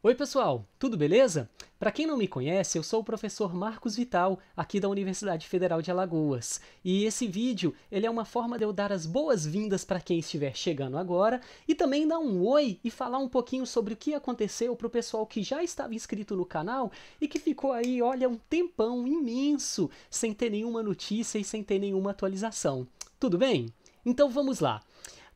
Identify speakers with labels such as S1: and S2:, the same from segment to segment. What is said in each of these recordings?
S1: Oi, pessoal, tudo beleza? Para quem não me conhece, eu sou o professor Marcos Vital, aqui da Universidade Federal de Alagoas. E esse vídeo, ele é uma forma de eu dar as boas-vindas para quem estiver chegando agora e também dar um oi e falar um pouquinho sobre o que aconteceu para o pessoal que já estava inscrito no canal e que ficou aí, olha, um tempão imenso sem ter nenhuma notícia e sem ter nenhuma atualização. Tudo bem? Então vamos lá.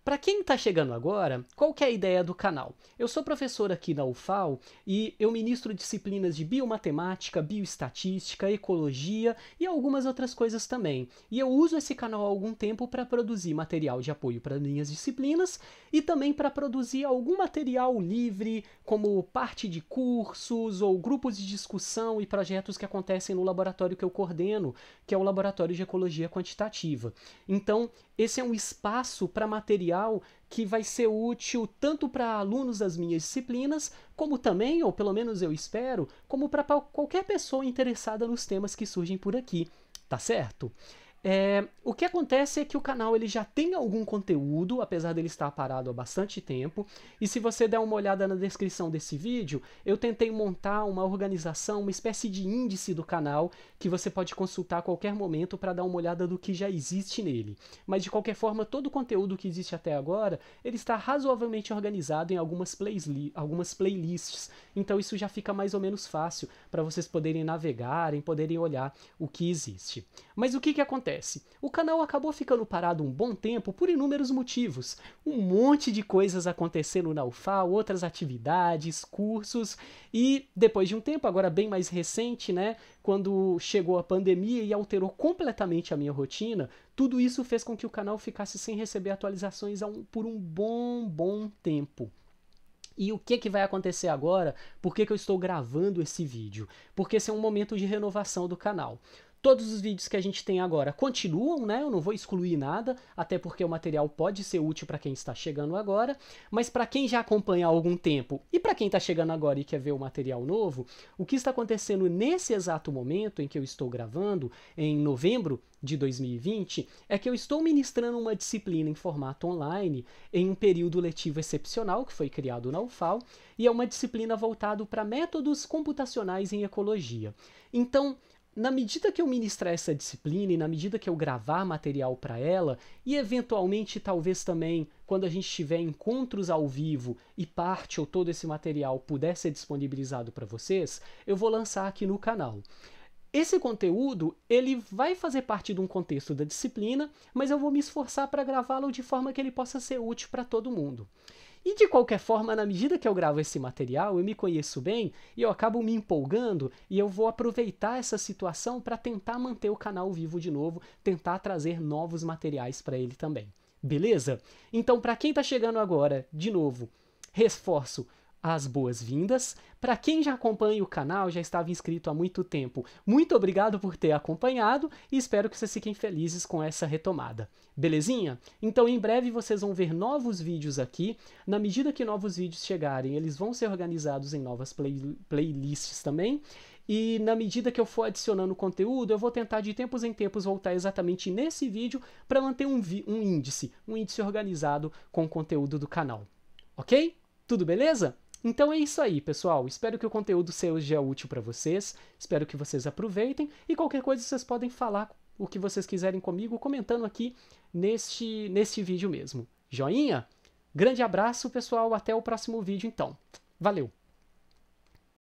S1: Para quem está chegando agora, qual é a ideia do canal? Eu sou professor aqui na UFAL e eu ministro disciplinas de biomatemática, bioestatística, ecologia e algumas outras coisas também. E eu uso esse canal há algum tempo para produzir material de apoio para minhas disciplinas e também para produzir algum material livre, como parte de cursos ou grupos de discussão e projetos que acontecem no laboratório que eu coordeno, que é o Laboratório de Ecologia Quantitativa. Então, esse é um espaço para material que vai ser útil tanto para alunos das minhas disciplinas, como também, ou pelo menos eu espero, como para qualquer pessoa interessada nos temas que surgem por aqui, tá certo? É, o que acontece é que o canal ele já tem algum conteúdo, apesar dele estar parado há bastante tempo. E se você der uma olhada na descrição desse vídeo, eu tentei montar uma organização, uma espécie de índice do canal que você pode consultar a qualquer momento para dar uma olhada do que já existe nele. Mas de qualquer forma, todo o conteúdo que existe até agora, ele está razoavelmente organizado em algumas, algumas playlists. Então isso já fica mais ou menos fácil para vocês poderem navegarem, poderem olhar o que existe. Mas o que, que acontece? acontece? O canal acabou ficando parado um bom tempo por inúmeros motivos. Um monte de coisas acontecendo na UFAL, outras atividades, cursos, e depois de um tempo, agora bem mais recente, né, quando chegou a pandemia e alterou completamente a minha rotina, tudo isso fez com que o canal ficasse sem receber atualizações por um bom, bom tempo. E o que, que vai acontecer agora? Por que, que eu estou gravando esse vídeo? Porque esse é um momento de renovação do canal. Todos os vídeos que a gente tem agora continuam, né? Eu não vou excluir nada, até porque o material pode ser útil para quem está chegando agora, mas para quem já acompanha há algum tempo e para quem está chegando agora e quer ver o material novo, o que está acontecendo nesse exato momento em que eu estou gravando, em novembro de 2020, é que eu estou ministrando uma disciplina em formato online em um período letivo excepcional que foi criado na UFAL e é uma disciplina voltada para métodos computacionais em ecologia. Então, na medida que eu ministrar essa disciplina e na medida que eu gravar material para ela, e eventualmente, talvez também, quando a gente tiver encontros ao vivo e parte ou todo esse material puder ser disponibilizado para vocês, eu vou lançar aqui no canal. Esse conteúdo, ele vai fazer parte de um contexto da disciplina, mas eu vou me esforçar para gravá-lo de forma que ele possa ser útil para todo mundo. E de qualquer forma, na medida que eu gravo esse material, eu me conheço bem e eu acabo me empolgando e eu vou aproveitar essa situação para tentar manter o canal vivo de novo, tentar trazer novos materiais para ele também. Beleza? Então, para quem está chegando agora, de novo, reforço, as boas-vindas. Para quem já acompanha o canal, já estava inscrito há muito tempo, muito obrigado por ter acompanhado e espero que vocês fiquem felizes com essa retomada. Belezinha? Então em breve vocês vão ver novos vídeos aqui. Na medida que novos vídeos chegarem, eles vão ser organizados em novas play playlists também. E na medida que eu for adicionando conteúdo, eu vou tentar de tempos em tempos voltar exatamente nesse vídeo para manter um, um índice, um índice organizado com o conteúdo do canal. Ok? Tudo beleza? Então é isso aí, pessoal. Espero que o conteúdo seja é útil para vocês. Espero que vocês aproveitem. E qualquer coisa vocês podem falar o que vocês quiserem comigo, comentando aqui neste, neste vídeo mesmo. Joinha? Grande abraço, pessoal. Até o próximo vídeo, então. Valeu!